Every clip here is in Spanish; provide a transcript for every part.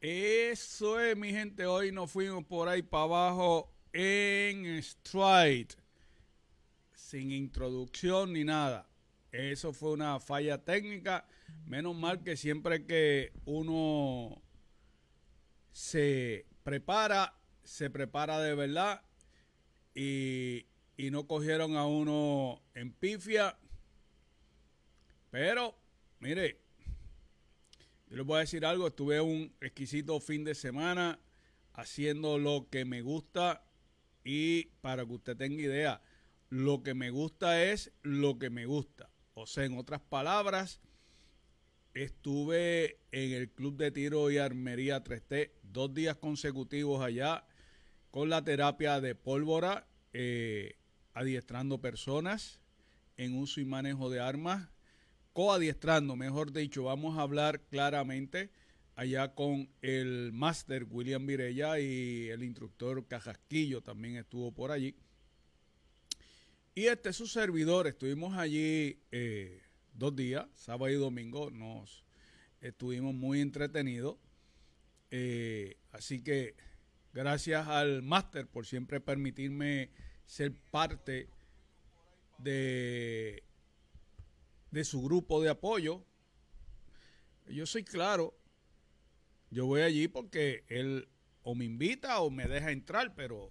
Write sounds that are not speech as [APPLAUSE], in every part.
Eso es, mi gente. Hoy nos fuimos por ahí para abajo en stride. Sin introducción ni nada. Eso fue una falla técnica. Menos mal que siempre que uno se prepara, se prepara de verdad. Y, no cogieron a uno en pifia. Pero, mire, yo les voy a decir algo, estuve un exquisito fin de semana haciendo lo que me gusta y para que usted tenga idea, lo que me gusta es lo que me gusta. O sea, en otras palabras, estuve en el Club de Tiro y Armería 3T dos días consecutivos allá con la terapia de pólvora, eh, adiestrando personas en uso y manejo de armas coadiestrando, mejor dicho, vamos a hablar claramente allá con el máster William Virella y el instructor Cajasquillo también estuvo por allí. Y este su servidor, estuvimos allí eh, dos días, sábado y domingo, nos estuvimos muy entretenidos. Eh, así que gracias al máster por siempre permitirme ser parte de de su grupo de apoyo. Yo soy claro, yo voy allí porque él o me invita o me deja entrar, pero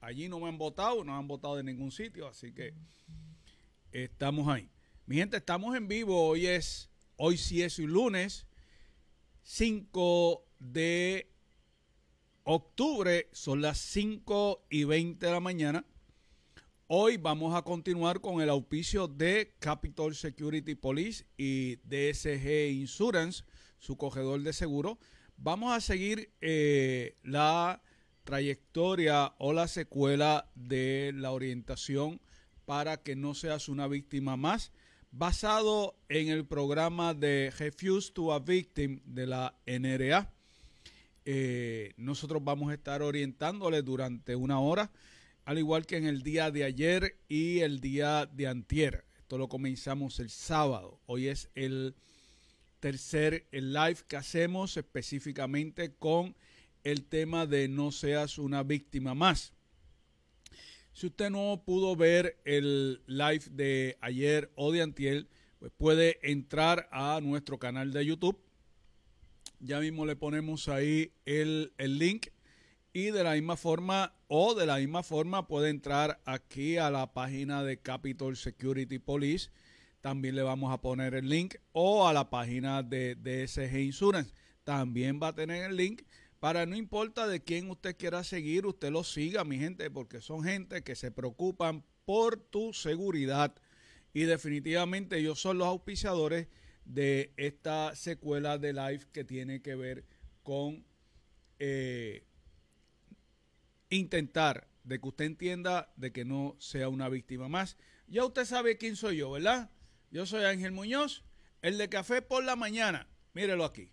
allí no me han votado, no han votado de ningún sitio, así que estamos ahí. Mi gente, estamos en vivo, hoy es, hoy sí es un lunes, 5 de octubre, son las 5 y 20 de la mañana. Hoy vamos a continuar con el auspicio de Capital Security Police y DSG Insurance, su cogedor de seguro. Vamos a seguir eh, la trayectoria o la secuela de la orientación para que no seas una víctima más, basado en el programa de Refuse to a Victim de la NRA. Eh, nosotros vamos a estar orientándoles durante una hora al igual que en el día de ayer y el día de antier. Esto lo comenzamos el sábado. Hoy es el tercer el live que hacemos específicamente con el tema de no seas una víctima más. Si usted no pudo ver el live de ayer o de antier, pues puede entrar a nuestro canal de YouTube. Ya mismo le ponemos ahí el, el link y de la misma forma, o de la misma forma, puede entrar aquí a la página de capital Security Police. También le vamos a poner el link. O a la página de DSG Insurance. También va a tener el link. Para no importa de quién usted quiera seguir, usted lo siga, mi gente, porque son gente que se preocupan por tu seguridad. Y definitivamente ellos son los auspiciadores de esta secuela de live que tiene que ver con eh, intentar de que usted entienda de que no sea una víctima más. Ya usted sabe quién soy yo, ¿verdad? Yo soy Ángel Muñoz, el de café por la mañana. Mírelo aquí.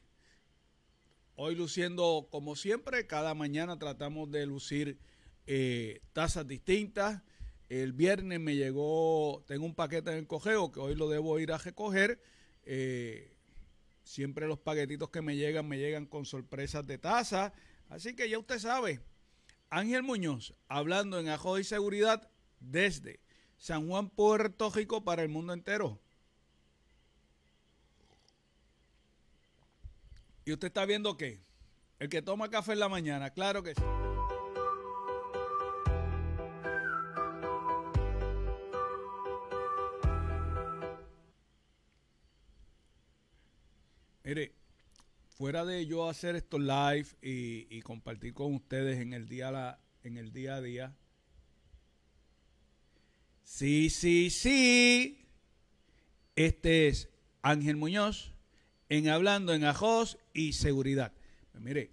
Hoy luciendo como siempre, cada mañana tratamos de lucir eh, tazas distintas. El viernes me llegó, tengo un paquete en el cojeo que hoy lo debo ir a recoger. Eh, siempre los paquetitos que me llegan, me llegan con sorpresas de taza. Así que ya usted sabe, Ángel Muñoz, hablando en Ajo y Seguridad desde San Juan, Puerto Rico, para el mundo entero. ¿Y usted está viendo qué? El que toma café en la mañana, claro que sí. Mire, fuera de yo hacer estos live y, compartir con ustedes en el día a día Sí, sí, sí. Este es Ángel Muñoz en Hablando en Ajos y Seguridad. mire,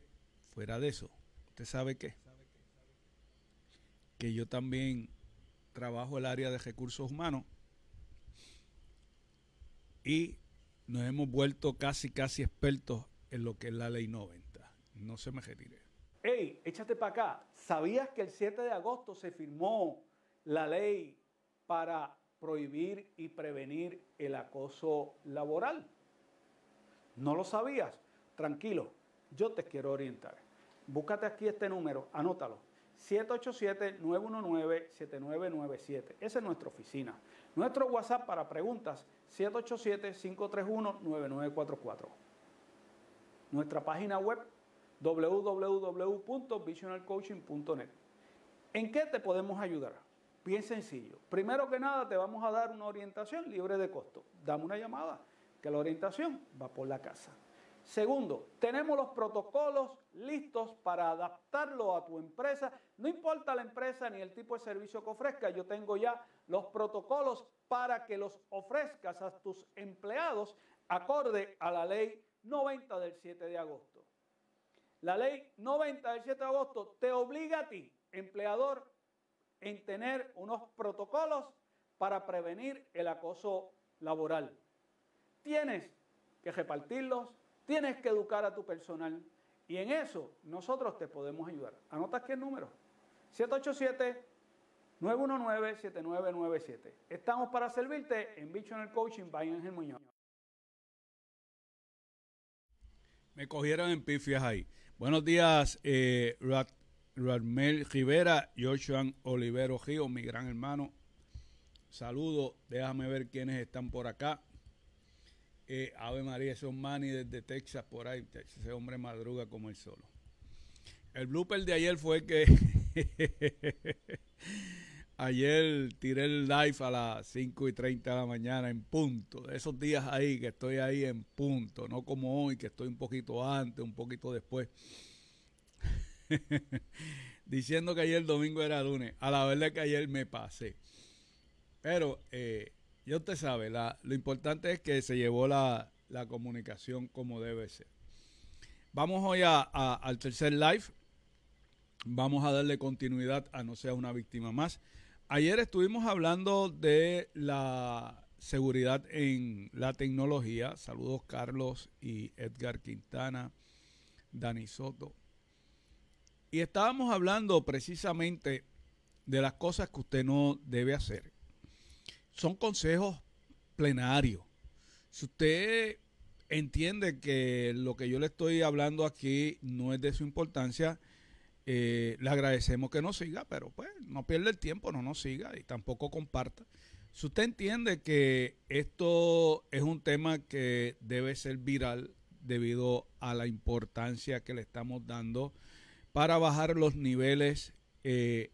fuera de eso, ¿usted sabe qué? Que yo también trabajo el área de recursos humanos y nos hemos vuelto casi, casi expertos en lo que es la ley 90. No se me retire. Ey, échate para acá. ¿Sabías que el 7 de agosto se firmó la ley para prohibir y prevenir el acoso laboral? ¿No lo sabías? Tranquilo, yo te quiero orientar. Búscate aquí este número, anótalo. 787-919-7997. Esa es nuestra oficina. Nuestro WhatsApp para preguntas, 787-531-9944 nuestra página web www.visionalcoaching.net. ¿En qué te podemos ayudar? Bien sencillo. Primero que nada, te vamos a dar una orientación libre de costo. Dame una llamada, que la orientación va por la casa. Segundo, tenemos los protocolos listos para adaptarlo a tu empresa. No importa la empresa ni el tipo de servicio que ofrezca, yo tengo ya los protocolos para que los ofrezcas a tus empleados acorde a la ley 90 del 7 de agosto. La ley 90 del 7 de agosto te obliga a ti, empleador, en tener unos protocolos para prevenir el acoso laboral. Tienes que repartirlos, tienes que educar a tu personal y en eso nosotros te podemos ayudar. Anotas el número. 787-919-7997. Estamos para servirte en Bicho en el Coaching by el Muñoz. Me cogieron en pifias ahí. Buenos días, eh, Rivera, Joshua Olivero Gio, mi gran hermano. Saludos, déjame ver quiénes están por acá. Eh, Ave María, esos manis desde Texas, por ahí. Ese hombre madruga como el solo. El blooper de ayer fue que [LAUGHS] Ayer tiré el live a las 5 y 30 de la mañana en punto. esos días ahí que estoy ahí en punto, no como hoy que estoy un poquito antes, un poquito después. [LAUGHS] Diciendo que ayer domingo era lunes. A la verdad que ayer me pasé. Pero eh, ya usted sabe, lo importante es que se llevó la, comunicación como debe ser. Vamos hoy al tercer live. Vamos a darle continuidad a No sea una víctima más. Ayer estuvimos hablando de la seguridad en la tecnología. Saludos Carlos y Edgar Quintana, Dani Soto. Y estábamos hablando precisamente de las cosas que usted no debe hacer. Son consejos plenarios. Si usted entiende que lo que yo le estoy hablando aquí no es de su importancia, eh, le agradecemos que nos siga, pero pues no pierda el tiempo, no nos siga y tampoco comparta. Si usted entiende que esto es un tema que debe ser viral debido a la importancia que le estamos dando para bajar los niveles eh,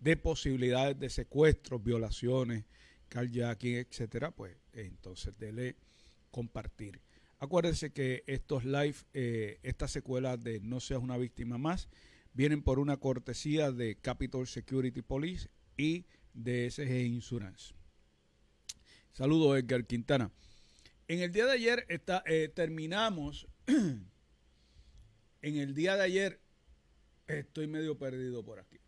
de posibilidades de secuestros, violaciones, carjacking, etcétera, pues entonces dele compartir. Acuérdese que estos live, eh, esta secuela de No seas una víctima más, vienen por una cortesía de Capital Security Police y de SG Insurance. Saludos Edgar Quintana. En el día de ayer está, eh, terminamos, [CLEARS THROAT] en el día de ayer, estoy medio perdido por aquí.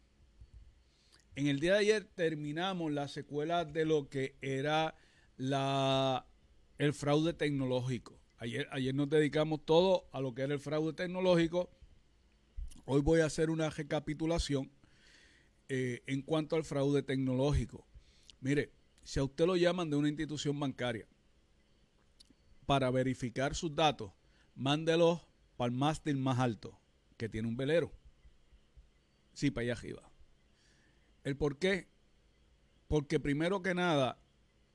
En el día de ayer terminamos la secuela de lo que era la, el fraude tecnológico. Ayer, ayer nos dedicamos todo a lo que era el fraude tecnológico Hoy voy a hacer una recapitulación eh, en cuanto al fraude tecnológico. Mire, si a usted lo llaman de una institución bancaria para verificar sus datos, mándelos para el mástil más alto, que tiene un velero. Sí, para allá arriba. ¿El por qué? Porque primero que nada,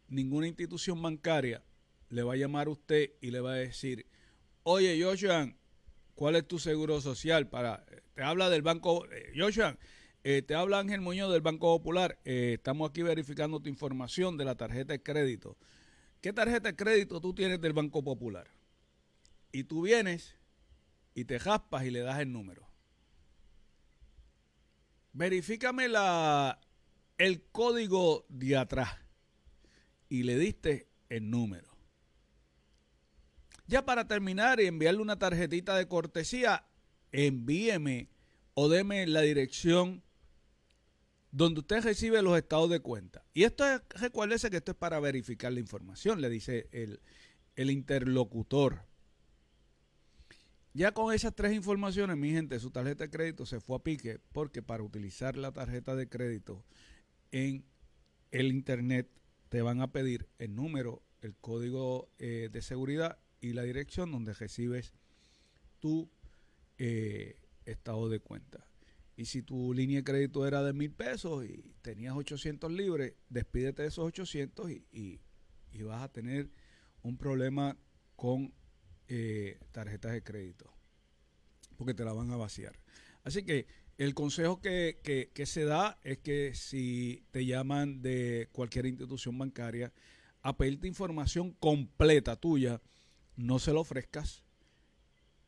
ninguna institución bancaria le va a llamar a usted y le va a decir, oye, Joshua, ¿Cuál es tu seguro social? Para, eh, te habla del Banco, eh, Joshua, eh, te habla Ángel Muñoz del Banco Popular. estamos aquí verificando tu información de la tarjeta de crédito. ¿Qué tarjeta de crédito tú tienes del Banco Popular? Y tú vienes y te jaspas y le das el número. Verifícame la, el código de atrás. Y le diste el número. Ya para terminar y enviarle una tarjetita de cortesía, envíeme o deme la dirección donde usted recibe los estados de cuenta. Y esto es, recuérdese que esto es para verificar la información, le dice el, interlocutor. Ya con esas tres informaciones, mi gente, su tarjeta de crédito se fue a pique porque para utilizar la tarjeta de crédito en el Internet te van a pedir el número, el código eh, de seguridad y la dirección donde recibes tu eh, estado de cuenta. Y si tu línea de crédito era de mil pesos y tenías 800 libres, despídete de esos 800 y, vas a tener un problema con eh, tarjetas de crédito, porque te la van a vaciar. Así que el consejo que, que, se da es que si te llaman de cualquier institución bancaria a pedirte información completa tuya, no se lo ofrezcas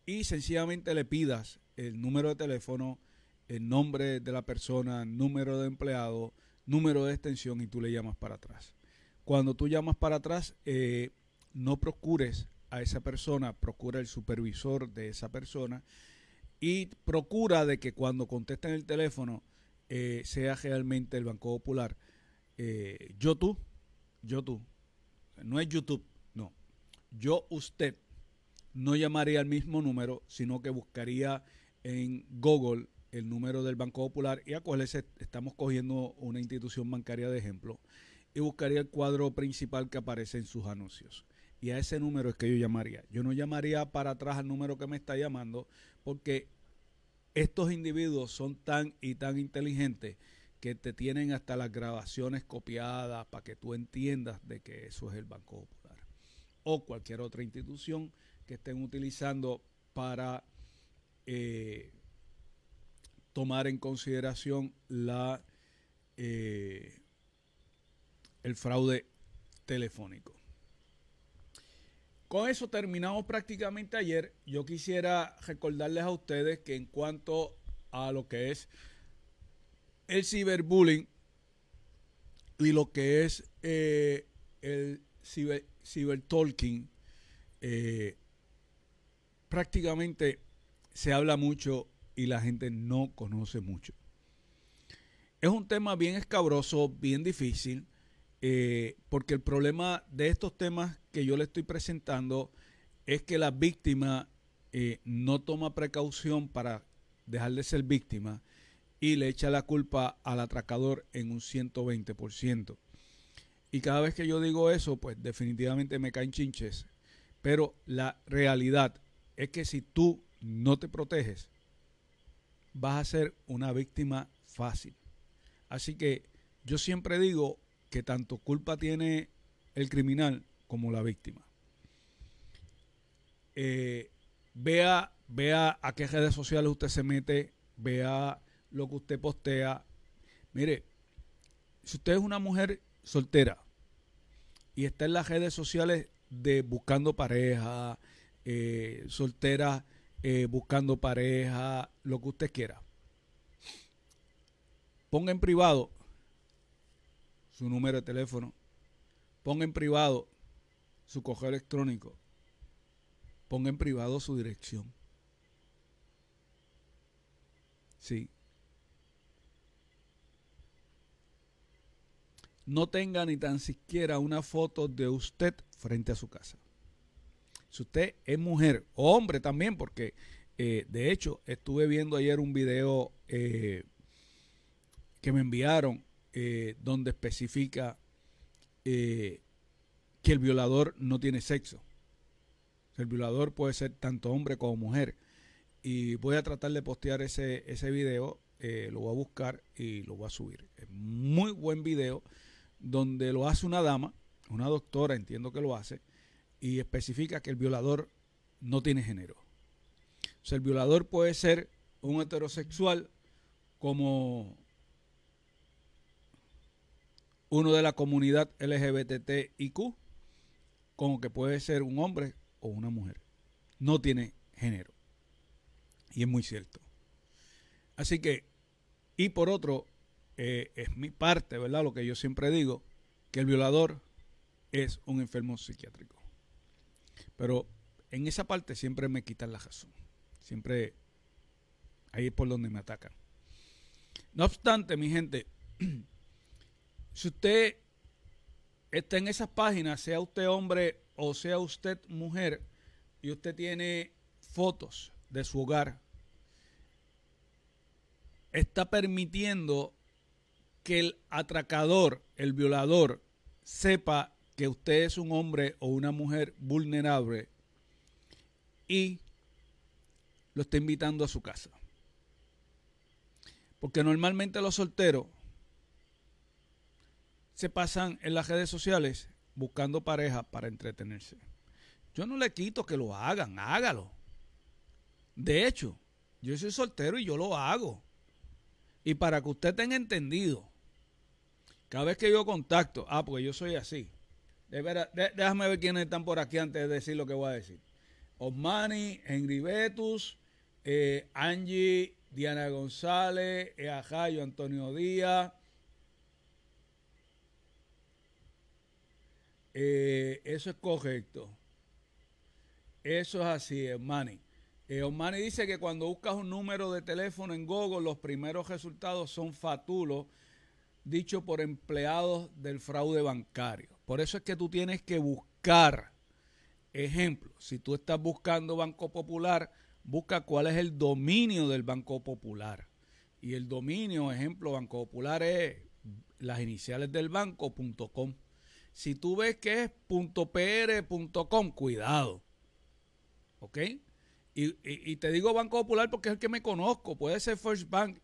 y sencillamente le pidas el número de teléfono, el nombre de la persona, número de empleado, número de extensión y tú le llamas para atrás. Cuando tú llamas para atrás, eh, no procures a esa persona, procura el supervisor de esa persona y procura de que cuando contesten el teléfono eh, sea realmente el Banco Popular. Eh, yo tú, yo tú, no es YouTube yo usted no llamaría al mismo número, sino que buscaría en Google el número del Banco Popular y a estamos cogiendo una institución bancaria de ejemplo y buscaría el cuadro principal que aparece en sus anuncios. Y a ese número es que yo llamaría. Yo no llamaría para atrás al número que me está llamando porque estos individuos son tan y tan inteligentes que te tienen hasta las grabaciones copiadas para que tú entiendas de que eso es el Banco Popular o cualquier otra institución que estén utilizando para eh, tomar en consideración la eh, el fraude telefónico. Con eso terminamos prácticamente ayer. Yo quisiera recordarles a ustedes que en cuanto a lo que es el ciberbullying y lo que es eh, el ciber, talking eh, prácticamente se habla mucho y la gente no conoce mucho. Es un tema bien escabroso, bien difícil, eh, porque el problema de estos temas que yo le estoy presentando es que la víctima eh, no toma precaución para dejar de ser víctima y le echa la culpa al atracador en un 120%. Y cada vez que yo digo eso, pues definitivamente me caen chinches. Pero la realidad es que si tú no te proteges, vas a ser una víctima fácil. Así que yo siempre digo que tanto culpa tiene el criminal como la víctima. Eh, vea, vea a qué redes sociales usted se mete, vea lo que usted postea. Mire, si usted es una mujer soltera, y está en las redes sociales de buscando pareja, eh, soltera eh, buscando pareja, lo que usted quiera. Ponga en privado su número de teléfono, ponga en privado su correo electrónico, ponga en privado su dirección. Sí. no tenga ni tan siquiera una foto de usted frente a su casa. Si usted es mujer o hombre también, porque eh, de hecho estuve viendo ayer un video eh, que me enviaron eh, donde especifica que el violador no tiene sexo. El violador puede ser tanto hombre como mujer. Y voy a tratar de postear ese, ese video lo voy a buscar y lo voy a subir. Es muy buen video donde lo hace una dama, una doctora entiendo que lo hace, y especifica que el violador no tiene género. O sea, el violador puede ser un heterosexual como uno de la comunidad LGBTIQ, como que puede ser un hombre o una mujer. No tiene género. Y es muy cierto. Así que, y por otro, eh, es mi parte, ¿verdad? Lo que yo siempre digo, que el violador es un enfermo psiquiátrico. Pero en esa parte siempre me quitan la razón. Siempre ahí es por donde me atacan. No obstante, mi gente, [CLEARS THROAT] si usted está en esas páginas, sea usted hombre o sea usted mujer, y usted tiene fotos de su hogar, está permitiendo que el atracador, el violador, sepa que usted es un hombre o una mujer vulnerable y lo está invitando a su casa. Porque normalmente los solteros se pasan en las redes sociales buscando pareja para entretenerse. Yo no le quito que lo hagan, hágalo. De hecho, yo soy soltero y yo lo hago. Y para que usted tenga entendido, cada vez que yo contacto, ah, porque yo soy así. De déjame ver quiénes están por aquí antes de decir lo que voy a decir. Osmani, Henry Betus, eh, Angie, Diana González, eh, Ajayo, Antonio Díaz. Eh, eso es correcto. Eso es así, Osmani. Osmani dice que cuando buscas un número de teléfono en Google, los primeros resultados son fatulos dicho por empleados del fraude bancario. Por eso es que tú tienes que buscar, ejemplo, si tú estás buscando Banco Popular, busca cuál es el dominio del Banco Popular. Y el dominio, ejemplo, Banco Popular es las iniciales del banco.com. Si tú ves que es .pr.com, cuidado. ¿Ok? Y, y, te digo Banco Popular porque es el que me conozco. Puede ser First Bank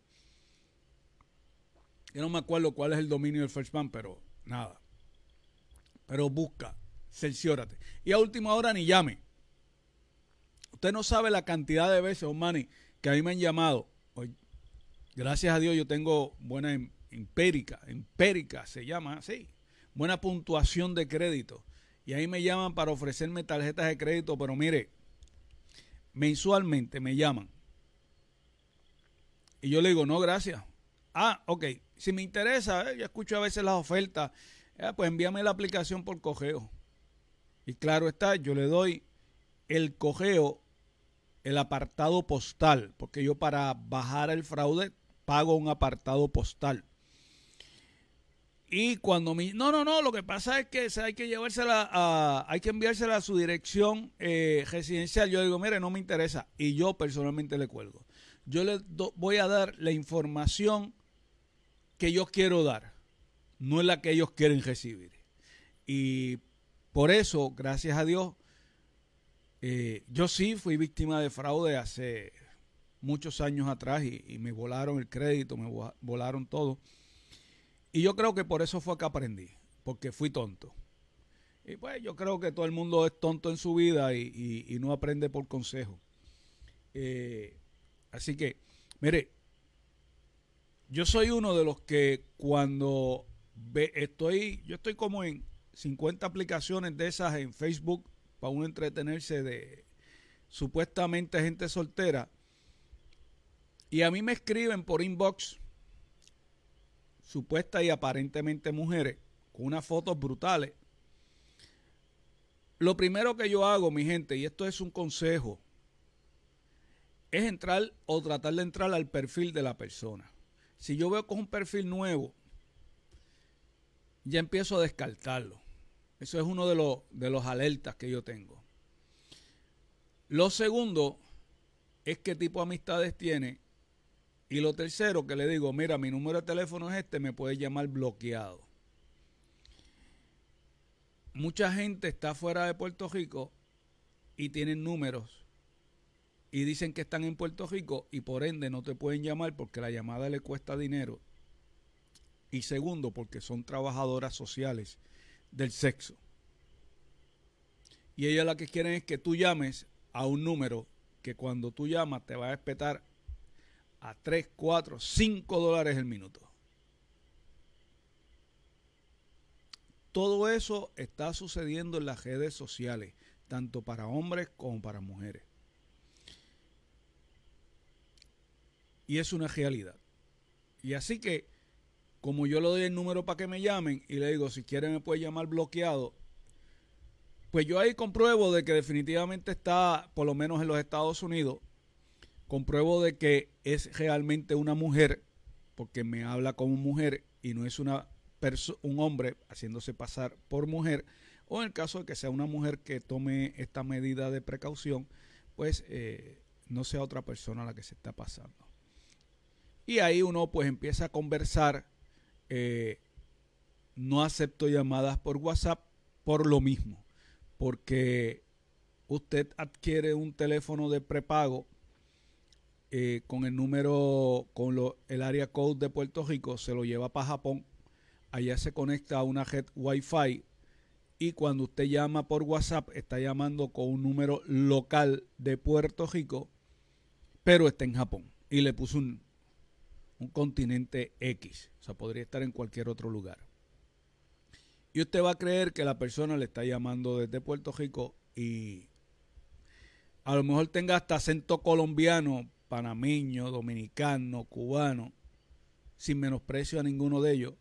yo no me acuerdo cuál es el dominio del First Bank, pero nada. Pero busca, cerciórate. Y a última hora ni llame. Usted no sabe la cantidad de veces, Omani, oh, que a mí me han llamado. gracias a Dios yo tengo buena em, empérica, empérica se llama así, buena puntuación de crédito. Y ahí me llaman para ofrecerme tarjetas de crédito, pero mire, mensualmente me llaman. Y yo le digo, no, gracias. Ah, ok, si me interesa, eh, yo escucho a veces las ofertas, eh, pues envíame la aplicación por cogeo. Y claro está, yo le doy el cogeo, el apartado postal, porque yo para bajar el fraude pago un apartado postal. Y cuando mi... No, no, no, lo que pasa es que hay que llevársela a... Hay que enviársela a su dirección eh, residencial. Yo digo, mire, no me interesa. Y yo personalmente le cuelgo. Yo le voy a dar la información que yo quiero dar, no es la que ellos quieren recibir. Y por eso, gracias a Dios, eh, yo sí fui víctima de fraude hace muchos años atrás y, me volaron el crédito, me volaron todo. Y yo creo que por eso fue que aprendí, porque fui tonto. Y pues yo creo que todo el mundo es tonto en su vida y, no aprende por consejo. Eh, así que, mire, yo soy uno de los que cuando estoy, yo estoy como en 50 aplicaciones de esas en Facebook para uno entretenerse de supuestamente gente soltera. Y a mí me escriben por inbox supuestas y aparentemente mujeres con unas fotos brutales. Lo primero que yo hago, mi gente, y esto es un consejo, es entrar o tratar de entrar al perfil de la persona. Si yo veo con un perfil nuevo, ya empiezo a descartarlo. Eso es uno de, los, de los alertas que yo tengo. Lo segundo es qué tipo de amistades tiene. Y lo tercero que le digo, mira, mi número de teléfono es este, me puede llamar bloqueado. Mucha gente está fuera de Puerto Rico y tienen números y dicen que están en Puerto Rico y por ende no te pueden llamar porque la llamada le cuesta dinero. Y segundo, porque son trabajadoras sociales del sexo. Y ellas lo que quieren es que tú llames a un número que cuando tú llamas te va a respetar a 3, 4, 5 dólares el minuto. Todo eso está sucediendo en las redes sociales, tanto para hombres como para mujeres. Y es una realidad. Y así que, como yo le doy el número para que me llamen y le digo, si quiere me puede llamar bloqueado, pues yo ahí compruebo de que definitivamente está, por lo menos en los Estados Unidos, compruebo de que es realmente una mujer, porque me habla como mujer y no es una un hombre haciéndose pasar por mujer, o en el caso de que sea una mujer que tome esta medida de precaución, pues eh, no sea otra persona la que se está pasando. Y ahí uno pues empieza a conversar. Eh, no acepto llamadas por WhatsApp por lo mismo, porque usted adquiere un teléfono de prepago eh, con el número, con lo, el área code de Puerto Rico, se lo lleva para Japón, allá se conecta a una red Wi-Fi y cuando usted llama por WhatsApp está llamando con un número local de Puerto Rico, pero está en Japón y le puso un un continente X. O sea, podría estar en cualquier otro lugar. Y usted va a creer que la persona le está llamando desde Puerto Rico y a lo mejor tenga hasta acento colombiano, panameño, dominicano, cubano, sin menosprecio a ninguno de ellos.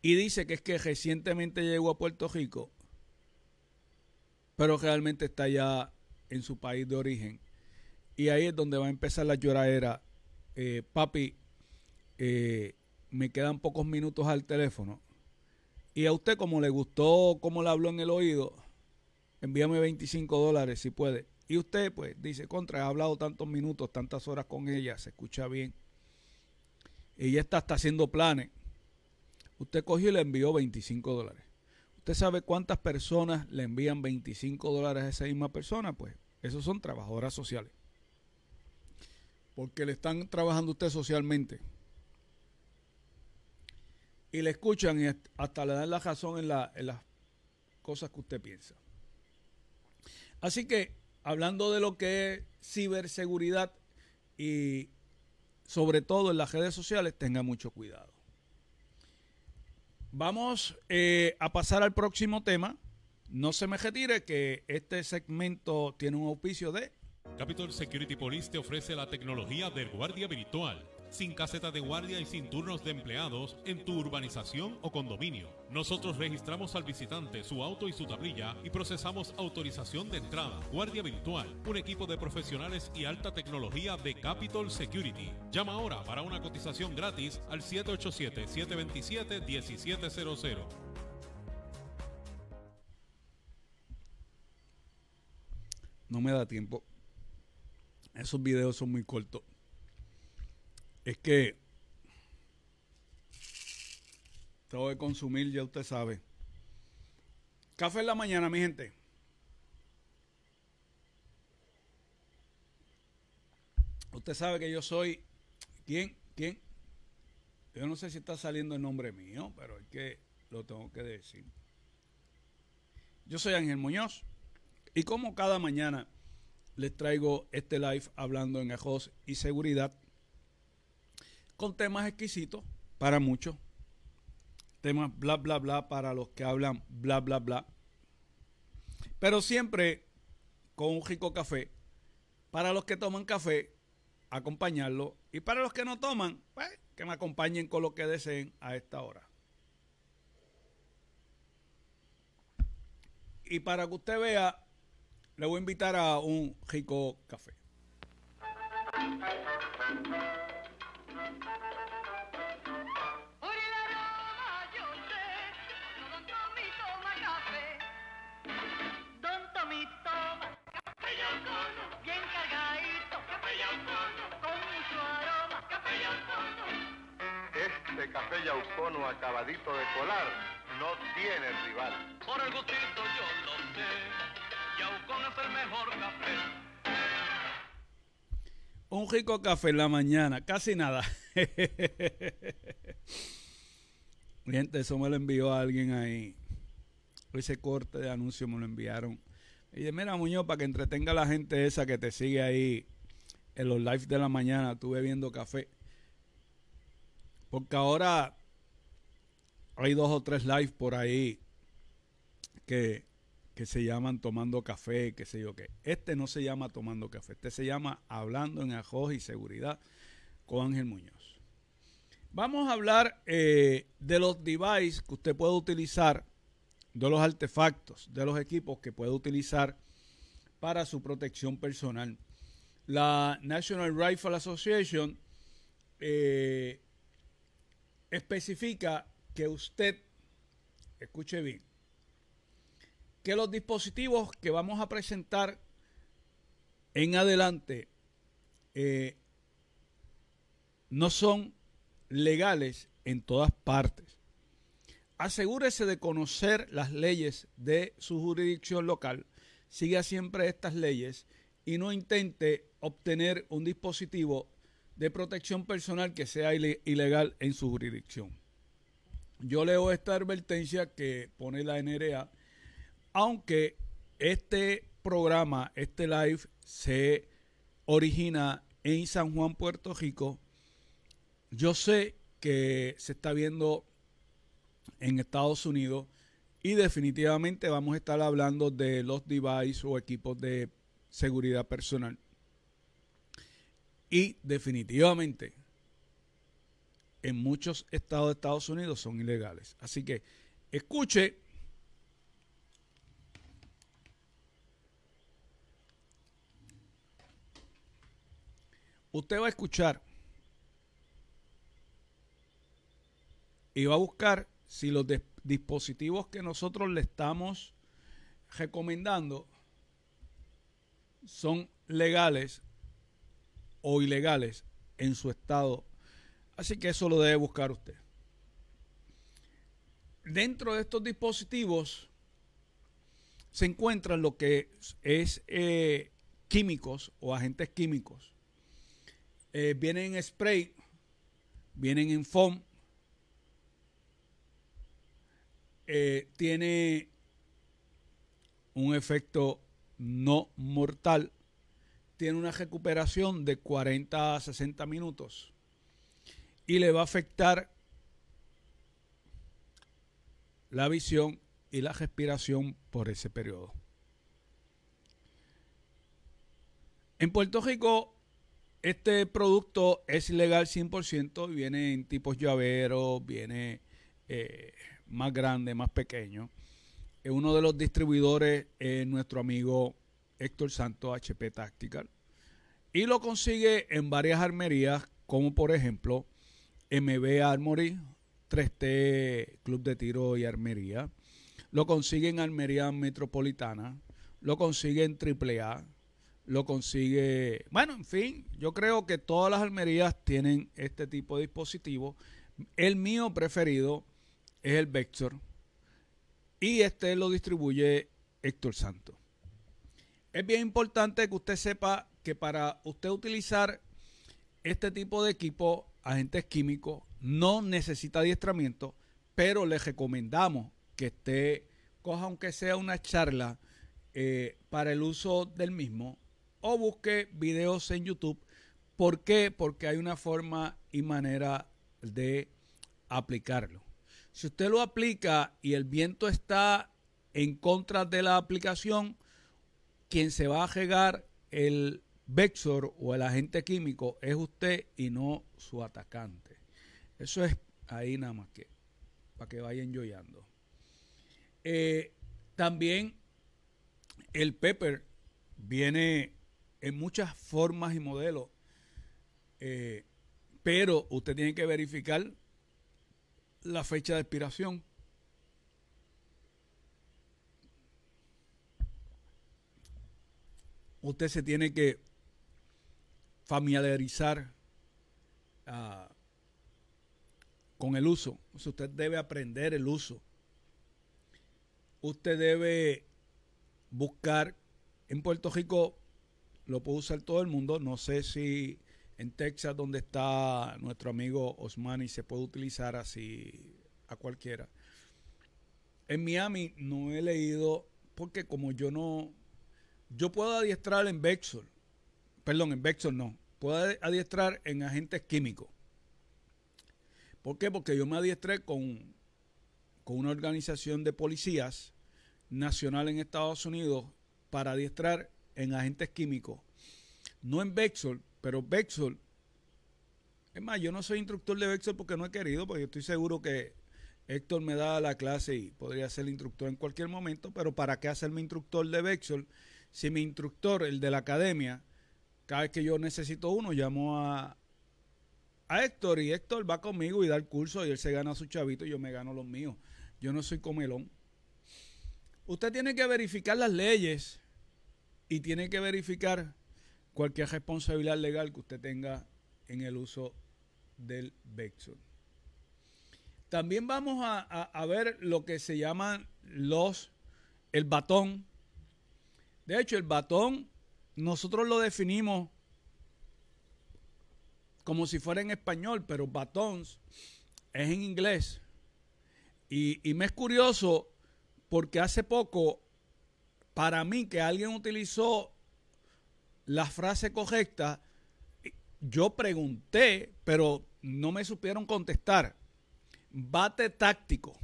Y dice que es que recientemente llegó a Puerto Rico, pero realmente está ya en su país de origen. Y ahí es donde va a empezar la lloradera eh, papi, eh, me quedan pocos minutos al teléfono. Y a usted, como le gustó, como le habló en el oído, envíame 25 dólares si puede. Y usted, pues, dice, contra, ha hablado tantos minutos, tantas horas con ella, se escucha bien. Ella está, está haciendo planes. Usted cogió y le envió 25 dólares. ¿Usted sabe cuántas personas le envían 25 dólares a esa misma persona? Pues, esos son trabajadoras sociales porque le están trabajando usted socialmente. Y le escuchan y hasta le dan la razón en, las cosas que usted piensa. Así que, hablando de lo que es ciberseguridad y sobre todo en las redes sociales, tenga mucho cuidado. Vamos eh, a pasar al próximo tema. No se me retire que este segmento tiene un auspicio de Capital Security Police te ofrece la tecnología del guardia virtual, sin caseta de guardia y sin turnos de empleados en tu urbanización o condominio. Nosotros registramos al visitante, su auto y su tablilla y procesamos autorización de entrada, guardia virtual, un equipo de profesionales y alta tecnología de Capital Security. Llama ahora para una cotización gratis al 787-727-1700. No me da tiempo esos videos son muy cortos. Es que tengo que consumir, ya usted sabe. Café en la mañana, mi gente. Usted sabe que yo soy. ¿Quién? ¿Quién? Yo no sé si está saliendo el nombre mío, pero es que lo tengo que decir. Yo soy Ángel Muñoz y como cada mañana les traigo este live hablando en ajos y seguridad con temas exquisitos para muchos, temas bla bla bla para los que hablan bla bla bla, pero siempre con un rico café para los que toman café acompañarlo y para los que no toman pues, que me acompañen con lo que deseen a esta hora. Y para que usted vea le voy a invitar a un rico café. Oye el aroma yo sé. Don Tomi toma café. Don Tomi toma. Café yaufono bien cagadito. Café yaufono con mucho aroma. Café yaufono. Este café yaufono acabadito de colar no tiene rival. Por el gustito yo lo sé el mejor café. Un rico café en la mañana, casi nada. Gente, eso me lo envió a alguien ahí. Ese corte de anuncio me lo enviaron. Y de mira, Muñoz, para que entretenga a la gente esa que te sigue ahí en los lives de la mañana, tú bebiendo café. Porque ahora hay dos o tres lives por ahí que que se llaman Tomando Café, qué sé yo qué. Este no se llama Tomando Café, este se llama Hablando en Ajos y Seguridad con Ángel Muñoz. Vamos a hablar eh, de los devices que usted puede utilizar, de los artefactos, de los equipos que puede utilizar para su protección personal. La National Rifle Association eh, especifica que usted, escuche bien, que los dispositivos que vamos a presentar en adelante eh, no son legales en todas partes. Asegúrese de conocer las leyes de su jurisdicción local, siga siempre estas leyes y no intente obtener un dispositivo de protección personal que sea ilegal en su jurisdicción. Yo leo esta advertencia que pone la NRA aunque este programa, este live, se origina en San Juan, Puerto Rico, yo sé que se está viendo en Estados Unidos y definitivamente vamos a estar hablando de los devices o equipos de seguridad personal. Y definitivamente en muchos estados de Estados Unidos son ilegales. Así que escuche Usted va a escuchar y va a buscar si los dispositivos que nosotros le estamos recomendando son legales o ilegales en su estado. Así que eso lo debe buscar usted. Dentro de estos dispositivos se encuentran lo que es eh, químicos o agentes químicos. Eh, vienen en spray, vienen en foam. Eh, tiene un efecto no mortal. Tiene una recuperación de 40 a 60 minutos. Y le va a afectar la visión y la respiración por ese periodo. En Puerto Rico este producto es legal 100% y viene en tipos llaveros, viene eh, más grande, más pequeño. uno de los distribuidores es eh, nuestro amigo Héctor Santos HP Tactical. Y lo consigue en varias armerías, como por ejemplo MB Armory, 3T Club de Tiro y Armería. Lo consigue en Armería Metropolitana. Lo consigue en AAA lo consigue. Bueno, en fin, yo creo que todas las almerías tienen este tipo de dispositivo. El mío preferido es el Vector y este lo distribuye Héctor santo Es bien importante que usted sepa que para usted utilizar este tipo de equipo, agentes químicos, no necesita adiestramiento, pero le recomendamos que esté, coja aunque sea una charla eh, para el uso del mismo o busque videos en YouTube. ¿Por qué? Porque hay una forma y manera de aplicarlo. Si usted lo aplica y el viento está en contra de la aplicación, quien se va a llegar el vexor o el agente químico es usted y no su atacante. Eso es ahí nada más que para que vayan yoyando. Eh, también el pepper viene en muchas formas y modelos. Eh, pero usted tiene que verificar la fecha de expiración. Usted se tiene que familiarizar ah, con el uso. usted debe aprender el uso. Usted debe buscar. En Puerto Rico lo puede usar todo el mundo. No sé si en Texas, donde está nuestro amigo Osmani, se puede utilizar así a cualquiera. En Miami no he leído, porque como yo no. Yo puedo adiestrar en Vexor, perdón, en Vexor no, puedo adiestrar en agentes químicos. ¿Por qué? Porque yo me adiestré con, con una organización de policías nacional en Estados Unidos para adiestrar en agentes químicos. No en Bexol, pero Bexol. Es más, yo no soy instructor de Bexol porque no he querido, porque yo estoy seguro que Héctor me da la clase y podría ser instructor en cualquier momento, pero ¿para qué hacerme instructor de Bexol si mi instructor, el de la academia, cada vez que yo necesito uno, llamo a, a Héctor y Héctor va conmigo y da el curso y él se gana su chavito y yo me gano los míos. Yo no soy comelón. Usted tiene que verificar las leyes y tiene que verificar cualquier responsabilidad legal que usted tenga en el uso del vexor. También vamos a, ver lo que se llaman los, el batón. De hecho, el batón nosotros lo definimos como si fuera en español, pero batons es en inglés. Y, y me es curioso porque hace poco para mí que alguien utilizó la frase correcta, yo pregunté, pero no me supieron contestar. Bate táctico.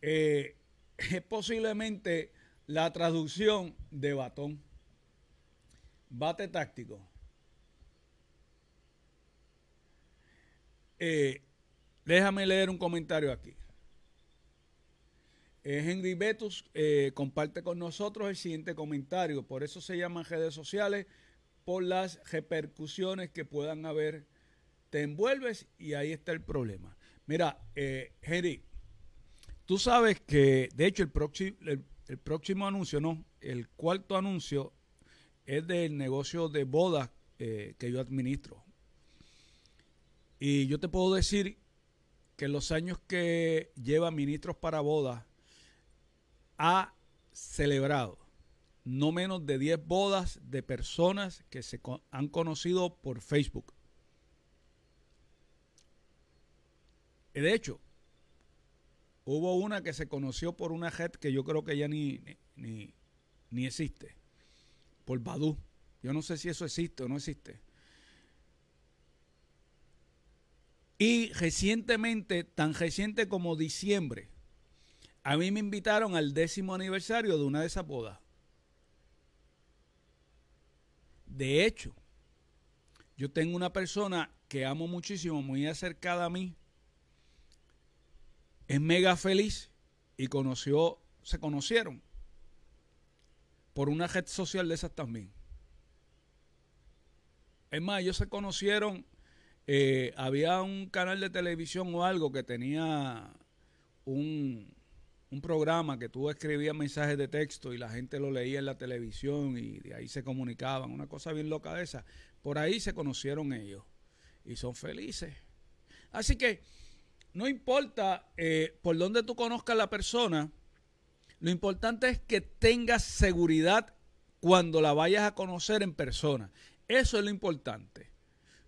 Eh, es posiblemente la traducción de batón. Bate táctico. Eh, déjame leer un comentario aquí. Eh, Henry Betus eh, comparte con nosotros el siguiente comentario. Por eso se llaman redes sociales, por las repercusiones que puedan haber. Te envuelves y ahí está el problema. Mira, eh, Henry, tú sabes que, de hecho, el, próximo, el, próximo anuncio, no, el cuarto anuncio es del negocio de bodas que yo administro. Y yo te puedo decir que los años que lleva ministros para bodas, ha celebrado no menos de 10 bodas de personas que se han conocido por Facebook. De hecho, hubo una que se conoció por una red que yo creo que ya ni, ni, ni existe, por Badu. Yo no sé si eso existe o no existe. Y recientemente, tan reciente como diciembre, a mí me invitaron al décimo aniversario de una de esas bodas. De hecho, yo tengo una persona que amo muchísimo, muy acercada a mí. Es mega feliz y conoció, se conocieron por una red social de esas también. Es más, ellos se conocieron, eh, había un canal de televisión o algo que tenía un, un programa que tú escribías mensajes de texto y la gente lo leía en la televisión y de ahí se comunicaban, una cosa bien loca de esa. Por ahí se conocieron ellos y son felices. Así que no importa eh, por dónde tú conozcas a la persona, lo importante es que tengas seguridad cuando la vayas a conocer en persona. Eso es lo importante.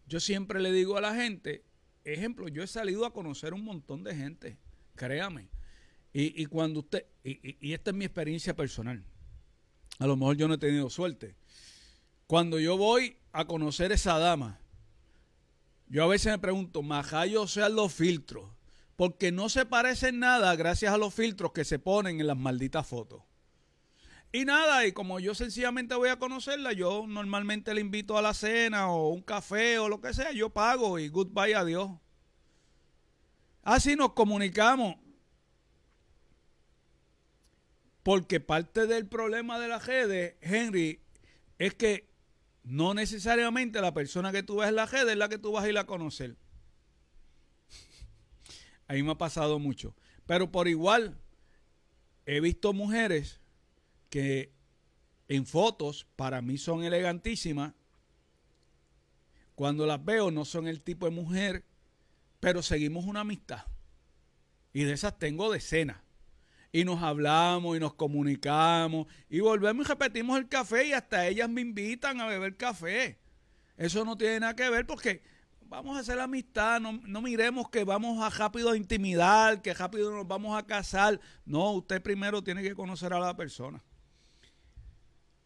Yo siempre le digo a la gente, ejemplo, yo he salido a conocer un montón de gente, créame y, y cuando usted, y, y, esta es mi experiencia personal, a lo mejor yo no he tenido suerte. Cuando yo voy a conocer esa dama, yo a veces me pregunto, majayo sean los filtros, porque no se parecen nada gracias a los filtros que se ponen en las malditas fotos. Y nada, y como yo sencillamente voy a conocerla, yo normalmente la invito a la cena o un café o lo que sea, yo pago y goodbye, adiós. Así nos comunicamos porque parte del problema de la redes, Henry, es que no necesariamente la persona que tú ves en la red es la que tú vas a ir a conocer. A mí me ha pasado mucho. Pero por igual, he visto mujeres que en fotos para mí son elegantísimas. Cuando las veo no son el tipo de mujer, pero seguimos una amistad. Y de esas tengo decenas y nos hablamos y nos comunicamos y volvemos y repetimos el café y hasta ellas me invitan a beber café. Eso no tiene nada que ver porque vamos a hacer amistad, no, miremos que vamos a rápido a intimidar, que rápido nos vamos a casar. No, usted primero tiene que conocer a la persona.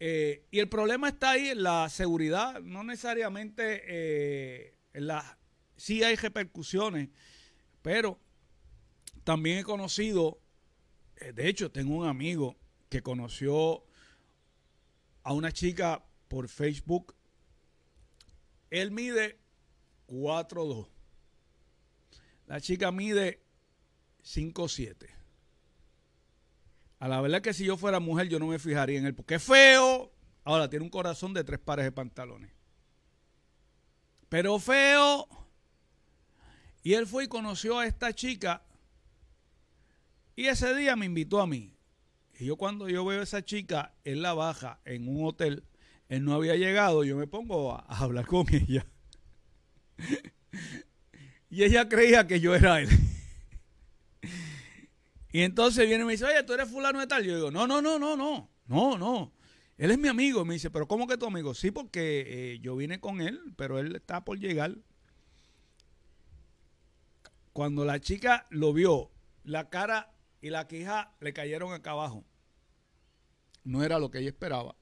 Eh, y el problema está ahí en la seguridad, no necesariamente eh, sí hay repercusiones, pero también he conocido eh, de hecho, tengo un amigo que conoció a una chica por Facebook. Él mide 4'2. La chica mide 5'7. A la verdad que si yo fuera mujer yo no me fijaría en él porque feo. Ahora tiene un corazón de tres pares de pantalones. Pero feo. Y él fue y conoció a esta chica y ese día me invitó a mí. Y yo cuando yo veo a esa chica en la baja, en un hotel, él no había llegado, yo me pongo a, hablar con [LAUGHS] ella. y ella creía que yo era él. y entonces viene y me dice, oye, tú eres fulano de tal. Yo digo, no, no, no, no, no, no, no. Él es mi amigo. me dice, pero ¿cómo que tu amigo? Sí, porque eh, yo vine con él, pero él está por llegar. Cuando la chica lo vio, la cara y la quija le cayeron acá abajo. No era lo que ella esperaba.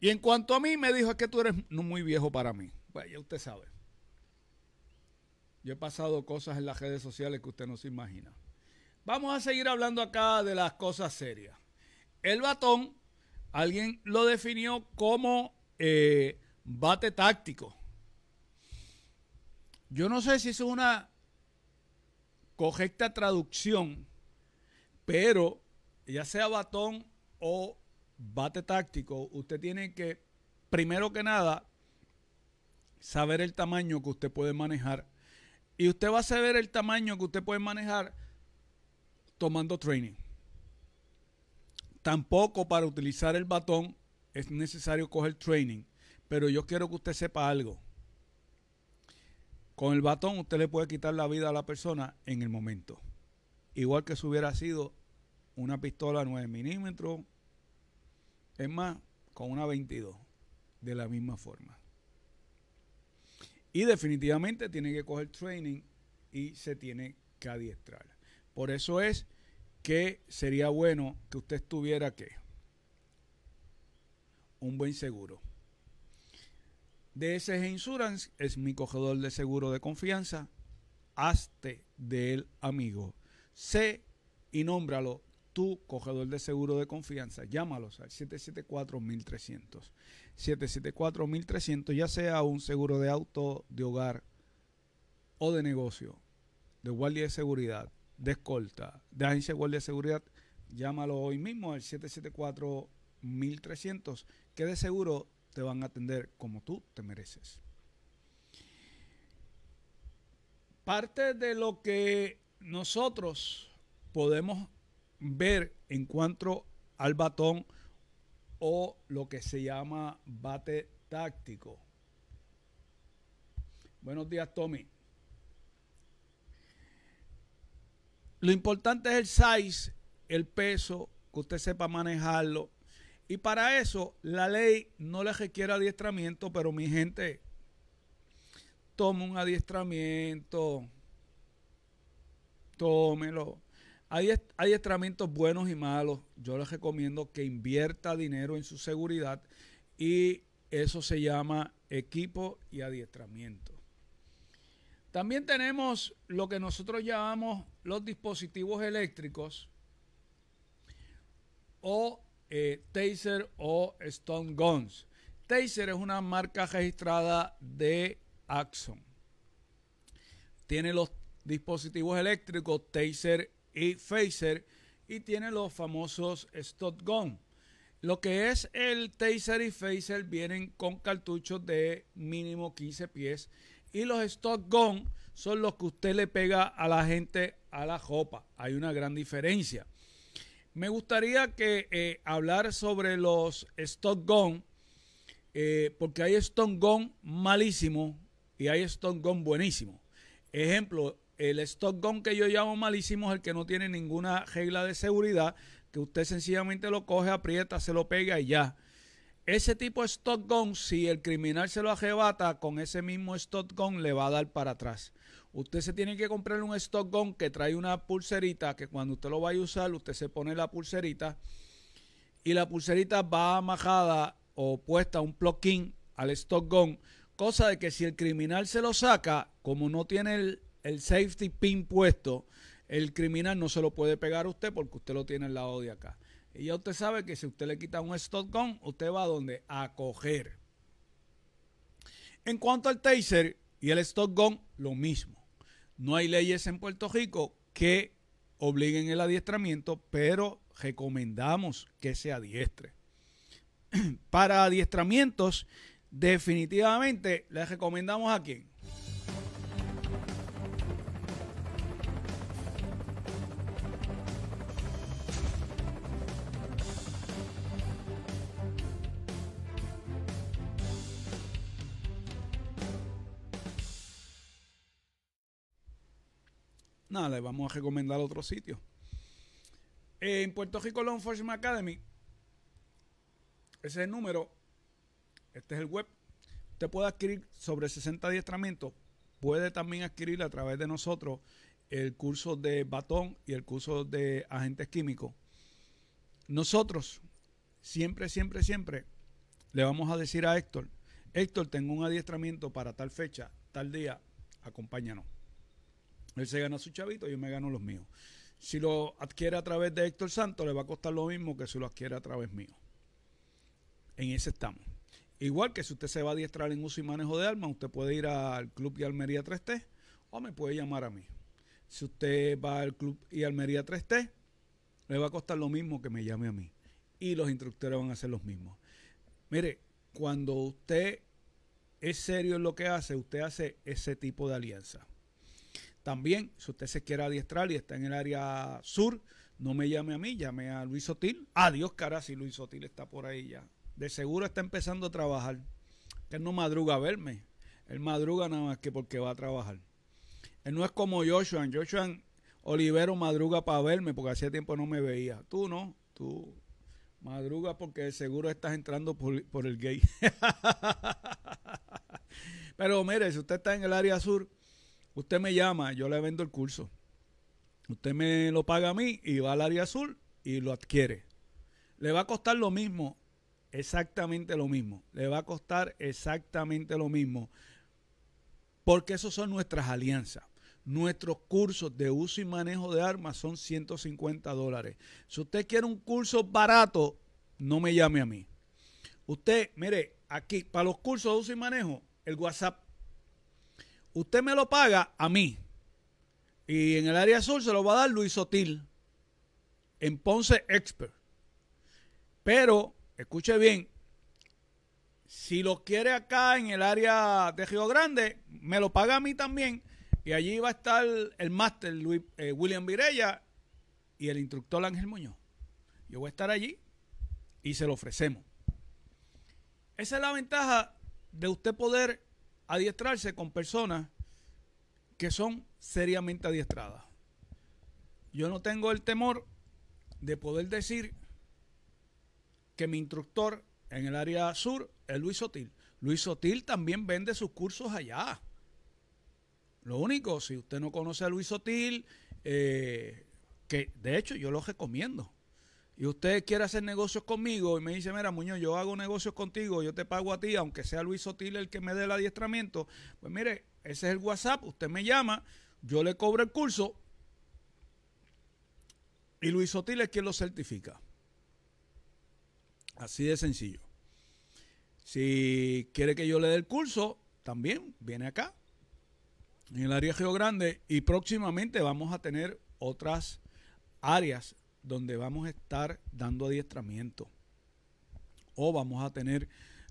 Y en cuanto a mí, me dijo, es que tú eres muy viejo para mí. Bueno, ya usted sabe. Yo he pasado cosas en las redes sociales que usted no se imagina. Vamos a seguir hablando acá de las cosas serias. El batón, alguien lo definió como eh, bate táctico. Yo no sé si es una correcta traducción pero, ya sea batón o bate táctico, usted tiene que, primero que nada, saber el tamaño que usted puede manejar. Y usted va a saber el tamaño que usted puede manejar tomando training. Tampoco para utilizar el batón es necesario coger training. Pero yo quiero que usted sepa algo. Con el batón usted le puede quitar la vida a la persona en el momento. Igual que si hubiera sido una pistola 9 milímetros, es más, con una 22, de la misma forma. Y definitivamente tiene que coger training y se tiene que adiestrar. Por eso es que sería bueno que usted tuviera que un buen seguro. De ese Insurance es mi cogedor de seguro de confianza. Hazte del amigo. c y nómbralo tú, cogedor de seguro de confianza, llámalos al 774-1300. 774-1300, ya sea un seguro de auto, de hogar o de negocio, de guardia de seguridad, de escolta, de agencia de guardia de seguridad, llámalo hoy mismo al 774-1300, que de seguro te van a atender como tú te mereces. Parte de lo que nosotros podemos ver en cuanto al batón o lo que se llama bate táctico. Buenos días, Tommy. Lo importante es el size, el peso, que usted sepa manejarlo. Y para eso la ley no le requiere adiestramiento, pero mi gente toma un adiestramiento. Tómelo. Hay adiestramientos buenos y malos. Yo les recomiendo que invierta dinero en su seguridad y eso se llama equipo y adiestramiento. También tenemos lo que nosotros llamamos los dispositivos eléctricos o eh, Taser o Stone Guns. Taser es una marca registrada de Axon. Tiene los dispositivos eléctricos Taser y phaser y tiene los famosos stock gun. Lo que es el taser y phaser vienen con cartuchos de mínimo 15 pies y los stock gun son los que usted le pega a la gente a la jopa. Hay una gran diferencia. Me gustaría que eh, hablar sobre los stock gun eh, porque hay Stone gun malísimo y hay Stone gun buenísimo. Ejemplo, el stock gun que yo llamo malísimo es el que no tiene ninguna regla de seguridad, que usted sencillamente lo coge, aprieta, se lo pega y ya. Ese tipo de stock gun, si el criminal se lo arrebata con ese mismo stock gun, le va a dar para atrás. Usted se tiene que comprar un stock gun que trae una pulserita, que cuando usted lo vaya a usar, usted se pone la pulserita y la pulserita va amajada o puesta un plugin al stock gun, cosa de que si el criminal se lo saca, como no tiene el, el safety pin puesto, el criminal no se lo puede pegar a usted porque usted lo tiene al lado de acá. Y ya usted sabe que si usted le quita un stock gun, usted va a donde? A coger. En cuanto al taser y el stock gun, lo mismo. No hay leyes en Puerto Rico que obliguen el adiestramiento, pero recomendamos que se adiestre. [CLEARS THROAT] Para adiestramientos, definitivamente le recomendamos a quién? le vamos a recomendar otro sitio. en Puerto Rico Law Enforcement Academy, ese es el número, este es el web. Usted puede adquirir sobre 60 adiestramientos, puede también adquirir a través de nosotros el curso de batón y el curso de agentes químicos. Nosotros siempre, siempre, siempre le vamos a decir a Héctor, Héctor, tengo un adiestramiento para tal fecha, tal día, acompáñanos. Él se gana su chavito, yo me gano los míos. Si lo adquiere a través de Héctor Santos, le va a costar lo mismo que si lo adquiere a través mío. En ese estamos. Igual que si usted se va a adiestrar en uso y manejo de armas, usted puede ir al Club y Almería 3T o me puede llamar a mí. Si usted va al Club y Almería 3T, le va a costar lo mismo que me llame a mí. Y los instructores van a hacer los mismos. Mire, cuando usted es serio en lo que hace, usted hace ese tipo de alianza. También, si usted se quiere adiestrar y está en el área sur, no me llame a mí, llame a Luis Sotil. Adiós, cara, si Luis Sotil está por ahí ya. De seguro está empezando a trabajar. él no madruga a verme. Él madruga nada más que porque va a trabajar. Él no es como Joshua. Joshua Olivero madruga para verme porque hacía tiempo no me veía. Tú no, tú madruga porque seguro estás entrando por, por el gay. [LAUGHS] Pero mire, si usted está en el área sur, Usted me llama, yo le vendo el curso. Usted me lo paga a mí y va al área azul y lo adquiere. Le va a costar lo mismo, exactamente lo mismo. Le va a costar exactamente lo mismo. Porque esas son nuestras alianzas. Nuestros cursos de uso y manejo de armas son 150 dólares. Si usted quiere un curso barato, no me llame a mí. Usted, mire, aquí, para los cursos de uso y manejo, el WhatsApp usted me lo paga a mí. Y en el área sur se lo va a dar Luis Sotil en Ponce Expert. Pero, escuche bien, si lo quiere acá en el área de Río Grande, me lo paga a mí también. Y allí va a estar el máster eh, William Virella y el instructor Ángel Muñoz. Yo voy a estar allí y se lo ofrecemos. Esa es la ventaja de usted poder adiestrarse con personas que son seriamente adiestradas. Yo no tengo el temor de poder decir que mi instructor en el área sur es Luis Sotil. Luis Sotil también vende sus cursos allá. Lo único, si usted no conoce a Luis Sotil, eh, que de hecho yo lo recomiendo, y usted quiere hacer negocios conmigo y me dice, mira, Muñoz, yo hago negocios contigo, yo te pago a ti, aunque sea Luis Sotil el que me dé el adiestramiento, pues mire, ese es el WhatsApp, usted me llama, yo le cobro el curso y Luis Sotil es quien lo certifica. Así de sencillo. Si quiere que yo le dé el curso, también viene acá, en el área Río Grande, y próximamente vamos a tener otras áreas donde vamos a estar dando adiestramiento o vamos a tener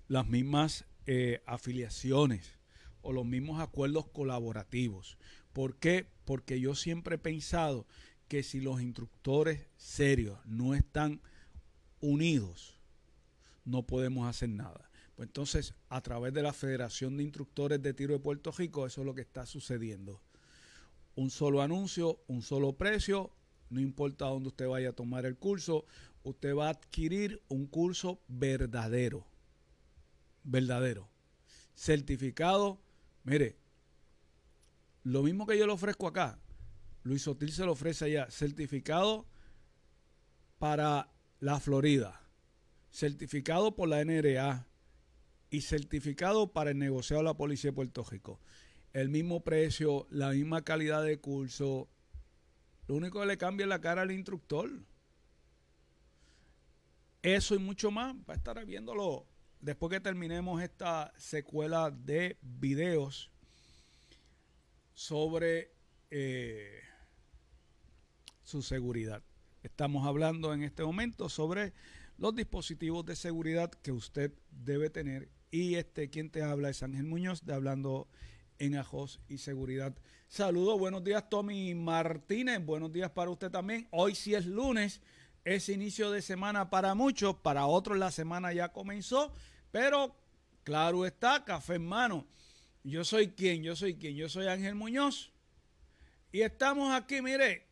las mismas eh, afiliaciones o los mismos acuerdos colaborativos. ¿Por qué? Porque yo siempre he pensado que si los instructores serios no están unidos, no podemos hacer nada. Pues entonces, a través de la Federación de Instructores de Tiro de Puerto Rico, eso es lo que está sucediendo. Un solo anuncio, un solo precio, no importa dónde usted vaya a tomar el curso, usted va a adquirir un curso verdadero. Verdadero. Certificado. Mire, lo mismo que yo le ofrezco acá, Luis Sotil se lo ofrece allá. Certificado para la Florida. Certificado por la NRA. Y certificado para el negociado de la Policía de Puerto Rico. El mismo precio, la misma calidad de curso, lo único que le cambia es la cara al instructor. Eso y mucho más va a estar viéndolo después que terminemos esta secuela de videos sobre eh, su seguridad. Estamos hablando en este momento sobre los dispositivos de seguridad que usted debe tener. Y este, quien te habla es Ángel Muñoz de Hablando en Ajos y Seguridad. Saludos, buenos días Tommy Martínez, buenos días para usted también. Hoy sí es lunes, es inicio de semana para muchos, para otros la semana ya comenzó, pero claro está, café en mano. Yo soy quien, yo soy quien, yo soy Ángel Muñoz. Y estamos aquí, mire,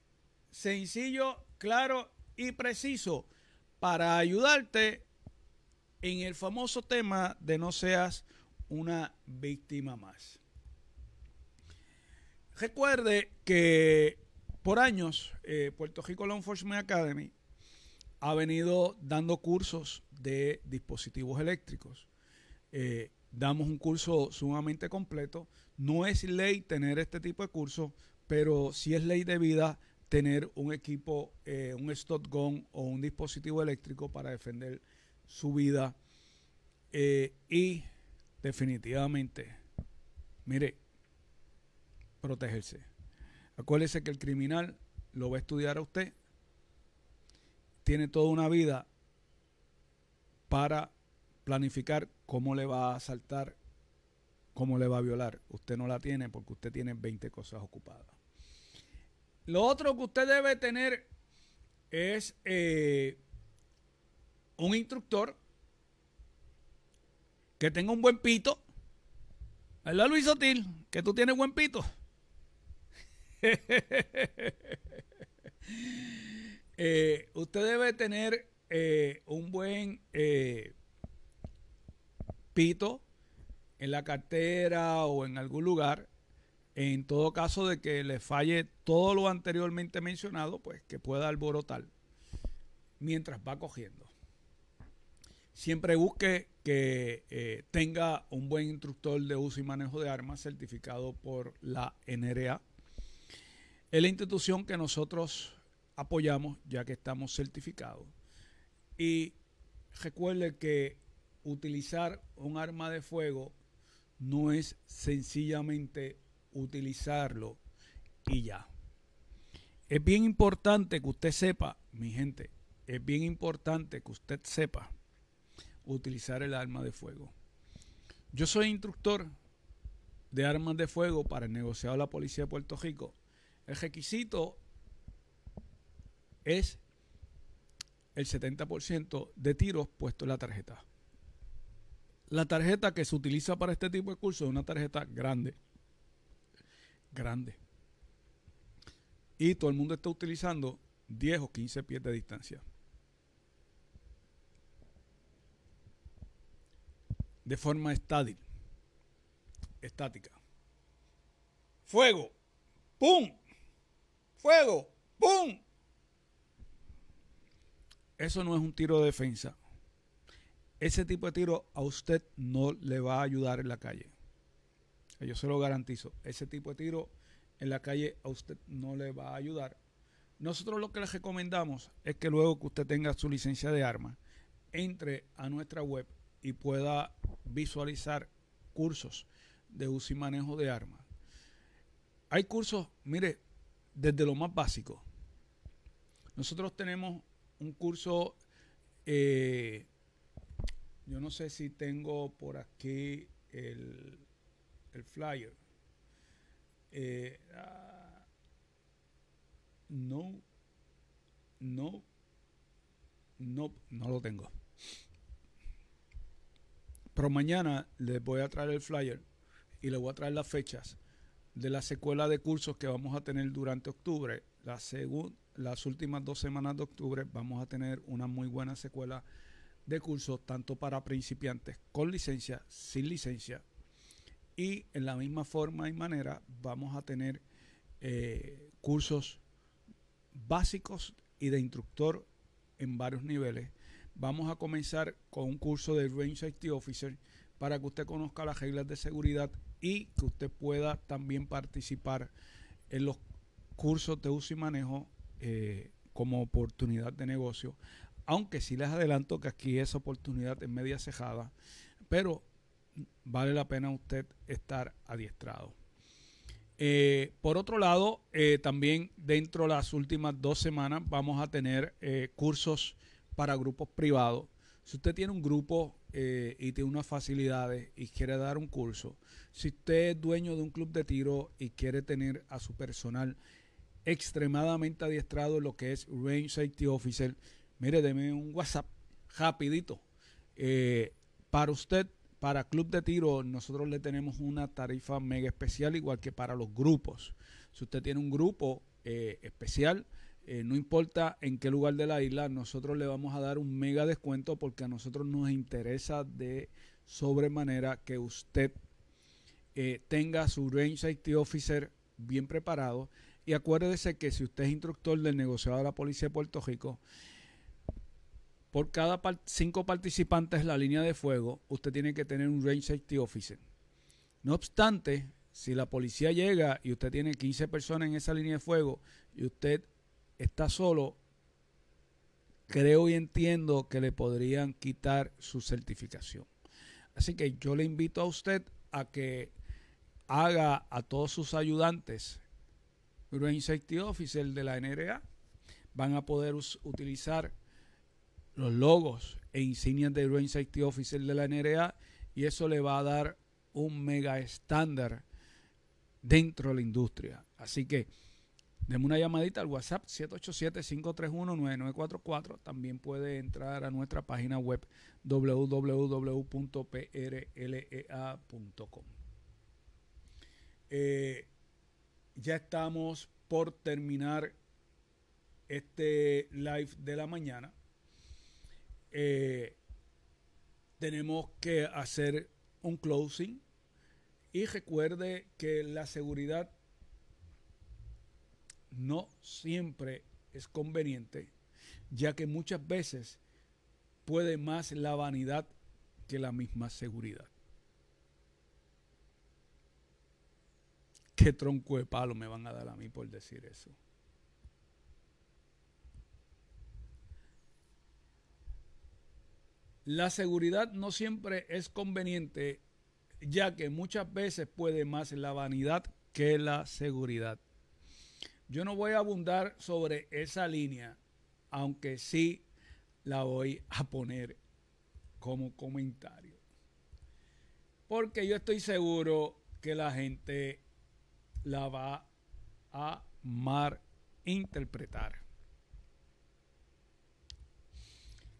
sencillo, claro y preciso para ayudarte en el famoso tema de no seas una víctima más. Recuerde que por años eh, Puerto Rico Law Enforcement Academy ha venido dando cursos de dispositivos eléctricos. Eh, damos un curso sumamente completo. No es ley tener este tipo de cursos, pero sí es ley de vida tener un equipo, eh, un stop gun o un dispositivo eléctrico para defender su vida. y definitivamente, mire, protegerse. Acuérdese que el criminal lo va a estudiar a usted. Tiene toda una vida para planificar cómo le va a asaltar, cómo le va a violar. Usted no la tiene porque usted tiene 20 cosas ocupadas. Lo otro que usted debe tener es eh, un instructor que tenga un buen pito. ¿Verdad, Luis Sotil? Que tú tienes buen pito. [LAUGHS] Eh, usted debe tener eh, un buen eh, pito en la cartera o en algún lugar. En todo caso de que le falle todo lo anteriormente mencionado, pues que pueda alborotar mientras va cogiendo. Siempre busque que tenga un buen instructor de uso y manejo de armas certificado por la NRA es la institución que nosotros apoyamos ya que estamos certificados. Y recuerde que utilizar un arma de fuego no es sencillamente utilizarlo y ya. Es bien importante que usted sepa, mi gente, es bien importante que usted sepa utilizar el arma de fuego. Yo soy instructor de armas de fuego para el negociado de la Policía de Puerto Rico el requisito es el 70% de tiros puestos en la tarjeta. La tarjeta que se utiliza para este tipo de curso es una tarjeta grande. Grande. Y todo el mundo está utilizando 10 o 15 pies de distancia. De forma estádil. Estática. Fuego. ¡Pum! fuego, ¡boom! Eso no es un tiro de defensa. Ese tipo de tiro a usted no le va a ayudar en la calle. Yo se lo garantizo. Ese tipo de tiro en la calle a usted no le va a ayudar. Nosotros lo que les recomendamos es que luego que usted tenga su licencia de armas, entre a nuestra web y pueda visualizar cursos de uso y manejo de armas. Hay cursos, mire, desde lo más básico. Nosotros tenemos un curso, eh, yo no sé si tengo por aquí el, el flyer. Eh, ah, no, no, no, no lo tengo. Pero mañana les voy a traer el flyer y les voy a traer las fechas de la secuela de cursos que vamos a tener durante octubre. las últimas dos semanas de octubre vamos a tener una muy buena secuela de cursos, tanto para principiantes con licencia, sin licencia. Y en la misma forma y manera vamos a tener eh, cursos básicos y de instructor en varios niveles. Vamos a comenzar con un curso de Range Safety Officer para que usted conozca las reglas de seguridad y que usted pueda también participar en los cursos de uso y manejo eh, como oportunidad de negocio. Aunque sí les adelanto que aquí esa oportunidad es media cejada, pero vale la pena usted estar adiestrado. Eh, por otro lado, eh, también dentro de las últimas dos semanas vamos a tener cursos para grupos privados. Si usted tiene un grupo eh, y tiene unas facilidades y quiere dar un curso, si usted es dueño de un club de tiro y quiere tener a su personal extremadamente adiestrado en lo que es Range Safety Officer, mire, deme un WhatsApp rapidito. Eh, para usted, para Club de Tiro, nosotros le tenemos una tarifa mega especial, igual que para los grupos. Si usted tiene un grupo eh, especial, eh, no importa en qué lugar de la isla, nosotros le vamos a dar un mega descuento porque a nosotros nos interesa de sobremanera que usted eh, tenga su Range Safety Officer bien preparado. Y acuérdese que si usted es instructor del negociado de la Policía de Puerto Rico, por cada cinco participantes en la línea de fuego, usted tiene que tener un Range Safety Officer. No obstante, si la policía llega y usted tiene 15 personas en esa línea de fuego y usted está solo, creo y entiendo que le podrían quitar su certificación. Así que yo le invito a usted a que haga a todos sus ayudantes Green Safety Officer de la NRA. Van a poder utilizar los logos e insignias de Green Safety Officer de la NRA y eso le va a dar un mega estándar dentro de la industria. Así que Deme una llamadita al WhatsApp 787-531-9944. También puede entrar a nuestra página web www.prlea.com. Eh, ya estamos por terminar este live de la mañana. Eh, tenemos que hacer un closing y recuerde que la seguridad no siempre es conveniente, ya que muchas veces puede más la vanidad que la misma seguridad. ¿Qué tronco de palo me van a dar a mí por decir eso? La seguridad no siempre es conveniente, ya que muchas veces puede más la vanidad que la seguridad. Yo no voy a abundar sobre esa línea, aunque sí la voy a poner como comentario. Porque yo estoy seguro que la gente la va a mar interpretar.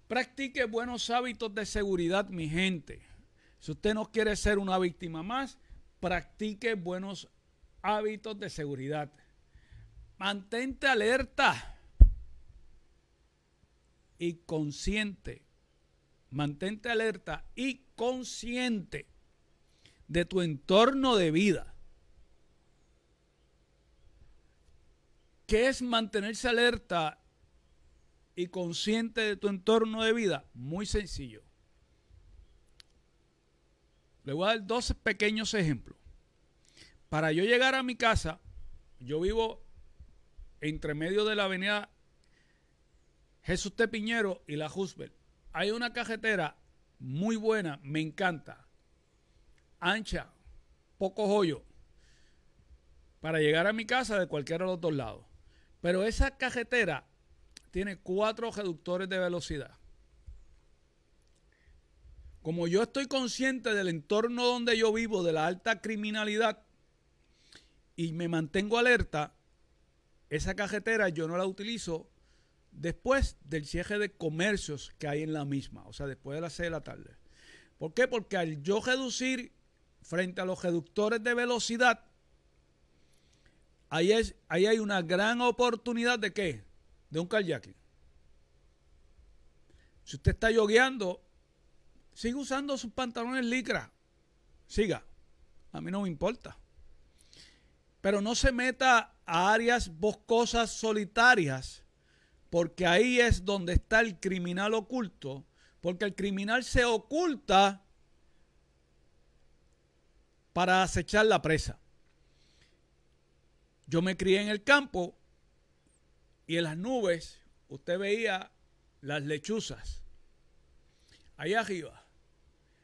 Practique buenos hábitos de seguridad, mi gente. Si usted no quiere ser una víctima más, practique buenos hábitos de seguridad. Mantente alerta y consciente. Mantente alerta y consciente de tu entorno de vida. ¿Qué es mantenerse alerta y consciente de tu entorno de vida? Muy sencillo. Le voy a dar dos pequeños ejemplos. Para yo llegar a mi casa, yo vivo entre medio de la avenida Jesús T. Piñero y la Roosevelt. Hay una cajetera muy buena, me encanta. Ancha, poco joyo, Para llegar a mi casa de cualquiera de los dos lados. Pero esa cajetera tiene cuatro reductores de velocidad. Como yo estoy consciente del entorno donde yo vivo, de la alta criminalidad, y me mantengo alerta, esa cajetera yo no la utilizo después del cierre de comercios que hay en la misma, o sea, después de las 6 de la tarde. ¿Por qué? Porque al yo reducir frente a los reductores de velocidad, ahí, es, ahí hay una gran oportunidad de qué? De un carjacking. Si usted está yogueando, sigue usando sus pantalones licra. Siga. A mí no me importa. Pero no se meta a áreas boscosas solitarias, porque ahí es donde está el criminal oculto, porque el criminal se oculta para acechar la presa. Yo me crié en el campo y en las nubes usted veía las lechuzas. ahí arriba.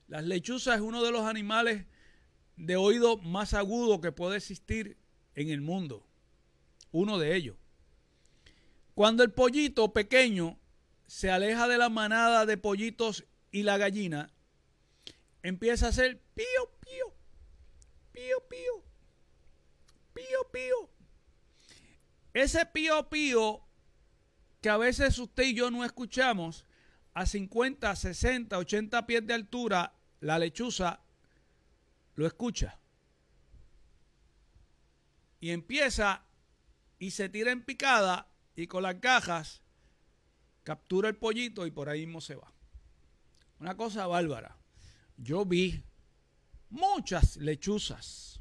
Las lechuzas es uno de los animales de oído más agudo que puede existir en el mundo uno de ellos. Cuando el pollito pequeño se aleja de la manada de pollitos y la gallina, empieza a hacer pío, pío, pío, pío, pío, pío. Ese pío, pío que a veces usted y yo no escuchamos, a 50, 60, 80 pies de altura, la lechuza lo escucha. Y empieza y se tira en picada y con las cajas captura el pollito y por ahí mismo se va. Una cosa bárbara. Yo vi muchas lechuzas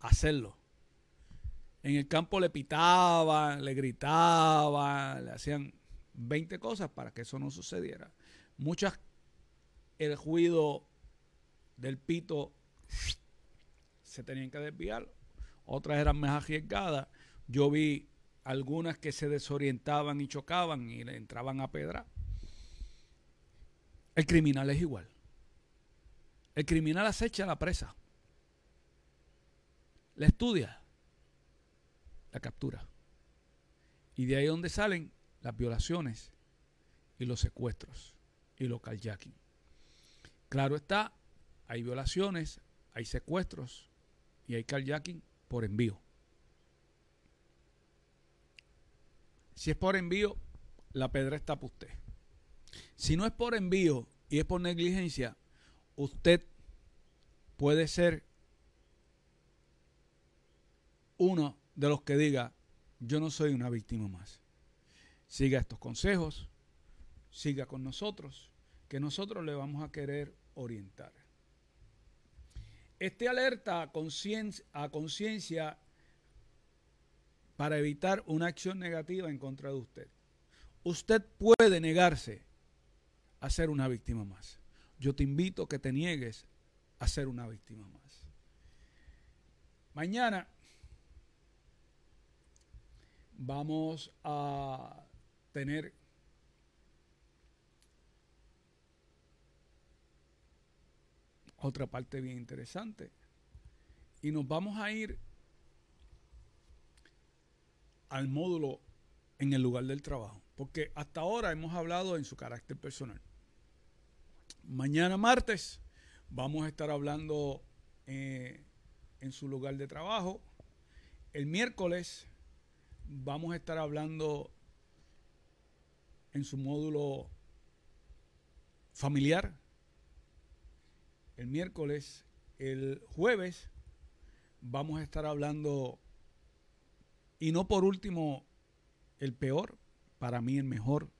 hacerlo. En el campo le pitaban, le gritaban, le hacían 20 cosas para que eso no sucediera. Muchas, el ruido del pito se tenían que desviar, otras eran más arriesgadas yo vi algunas que se desorientaban y chocaban y le entraban a pedra. El criminal es igual. El criminal acecha a la presa. La estudia. La captura. Y de ahí donde salen las violaciones y los secuestros y los carjacking. Claro está, hay violaciones, hay secuestros y hay carjacking por envío. Si es por envío, la pedra está para usted. Si no es por envío y es por negligencia, usted puede ser uno de los que diga, yo no soy una víctima más. Siga estos consejos, siga con nosotros, que nosotros le vamos a querer orientar. Este alerta a conciencia para evitar una acción negativa en contra de usted. Usted puede negarse a ser una víctima más. Yo te invito a que te niegues a ser una víctima más. Mañana vamos a tener otra parte bien interesante. Y nos vamos a ir al módulo en el lugar del trabajo. Porque hasta ahora hemos hablado en su carácter personal. Mañana martes vamos a estar hablando eh, en su lugar de trabajo. El miércoles vamos a estar hablando en su módulo familiar. El miércoles, el jueves, vamos a estar hablando y no por último, el peor, para mí el mejor,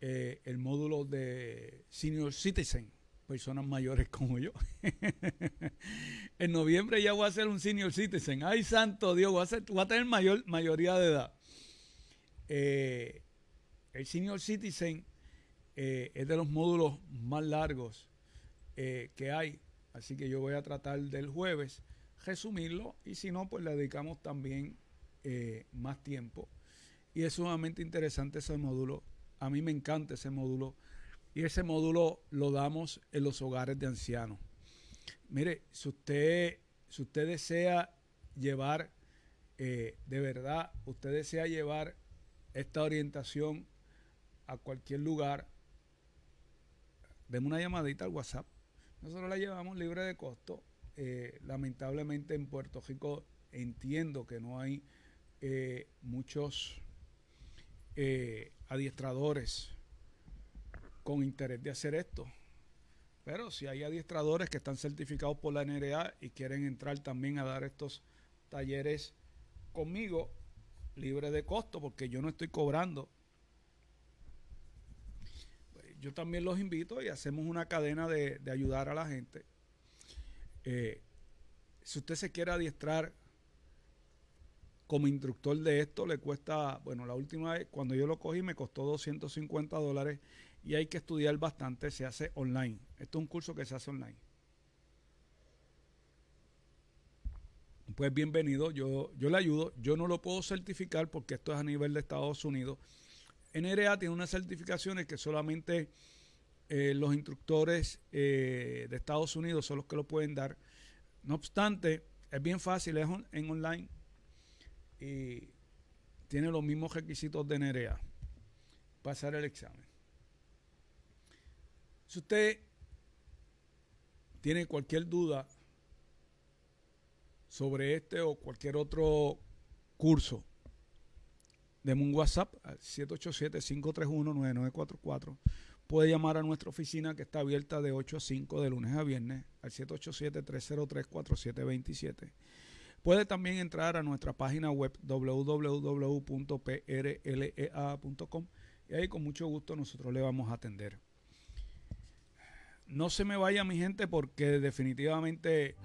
eh, el módulo de Senior Citizen, personas mayores como yo. [LAUGHS] en noviembre ya voy a ser un Senior Citizen. Ay, santo Dios, voy a, tener mayor, mayoría de edad. Eh, el Senior Citizen eh, es de los módulos más largos que hay, así que yo voy a tratar del jueves resumirlo y si no, pues le dedicamos también eh, más tiempo. Y es sumamente interesante ese módulo. A mí me encanta ese módulo. Y ese módulo lo damos en los hogares de ancianos. Mire, si usted, si usted desea llevar, eh, de verdad, usted desea llevar esta orientación a cualquier lugar, deme una llamadita al WhatsApp. Nosotros la llevamos libre de costo. Eh, lamentablemente en Puerto Rico entiendo que no hay eh, muchos eh, adiestradores con interés de hacer esto. Pero si hay adiestradores que están certificados por la NRA y quieren entrar también a dar estos talleres conmigo, libre de costo, porque yo no estoy cobrando. Pues yo también los invito y hacemos una cadena de, ayudar a la gente. Eh, si usted se quiere adiestrar como instructor de esto le cuesta, bueno, la última vez cuando yo lo cogí me costó 250 dólares y hay que estudiar bastante, se hace online. Esto es un curso que se hace online. Pues bienvenido, yo, yo le ayudo, yo no lo puedo certificar porque esto es a nivel de Estados Unidos. NRA tiene unas certificaciones que solamente eh, los instructores eh, de Estados Unidos son los que lo pueden dar. No obstante, es bien fácil, es en online y tiene los mismos requisitos de Nerea, pasar el examen. Si usted tiene cualquier duda sobre este o cualquier otro curso, deme un WhatsApp al 787-531-9944. Puede llamar a nuestra oficina que está abierta de 8 a 5 de lunes a viernes al 787-303-4727. Puede también entrar a nuestra página web www.prlea.com y ahí con mucho gusto nosotros le vamos a atender. No se me vaya mi gente porque definitivamente...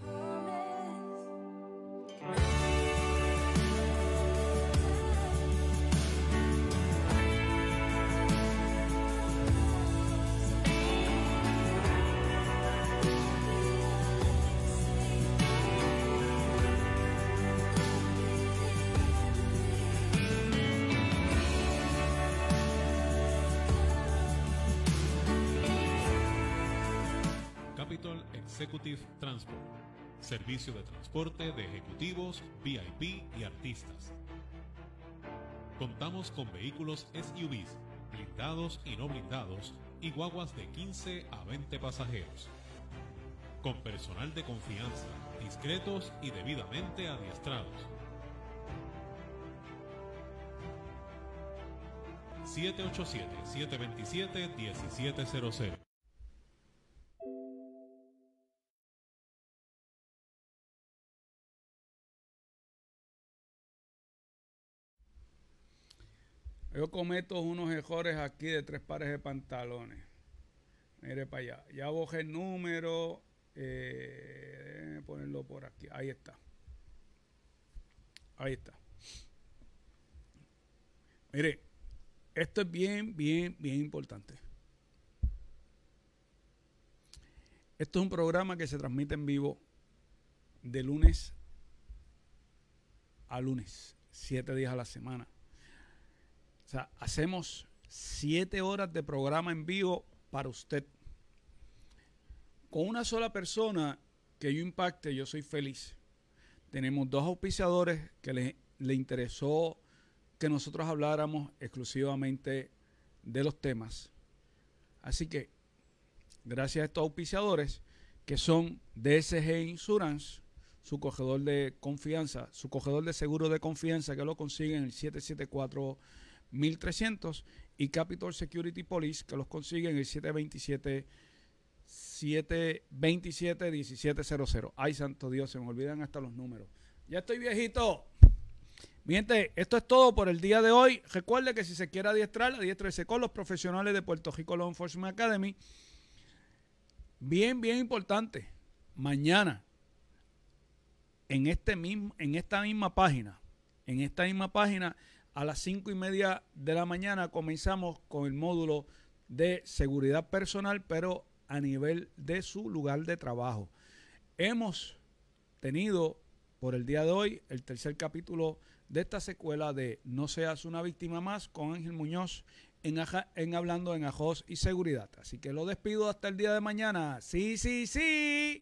servicio de transporte de ejecutivos, VIP y artistas. Contamos con vehículos SUVs, blindados y no blindados, y guaguas de 15 a 20 pasajeros. Con personal de confianza, discretos y debidamente adiestrados. 787-727-1700 Yo cometo unos errores aquí de tres pares de pantalones. Mire para allá. Ya bojé el número. Eh, ponerlo por aquí. Ahí está. Ahí está. Mire, esto es bien, bien, bien importante. Esto es un programa que se transmite en vivo de lunes a lunes, siete días a la semana. O sea, hacemos siete horas de programa en vivo para usted. Con una sola persona que yo impacte, yo soy feliz. Tenemos dos auspiciadores que le, interesó que nosotros habláramos exclusivamente de los temas. Así que, gracias a estos auspiciadores que son DSG Insurance, su cogedor de confianza, su cogedor de seguro de confianza que lo consiguen en el 774 1300 y Capital Security Police que los consiguen el 727 727 1700. Ay, santo Dios, se me olvidan hasta los números. Ya estoy viejito. esto es todo por el día de hoy. Recuerde que si se quiere adiestrar, se con los profesionales de Puerto Rico Law Enforcement Academy. Bien, bien importante. Mañana, en, este mismo, en esta misma página, en esta misma página, a las cinco y media de la mañana comenzamos con el módulo de seguridad personal, pero a nivel de su lugar de trabajo. Hemos tenido por el día de hoy el tercer capítulo de esta secuela de No seas una víctima más con Ángel Muñoz en, en Hablando en Ajos y Seguridad. Así que lo despido hasta el día de mañana. Sí, sí, sí.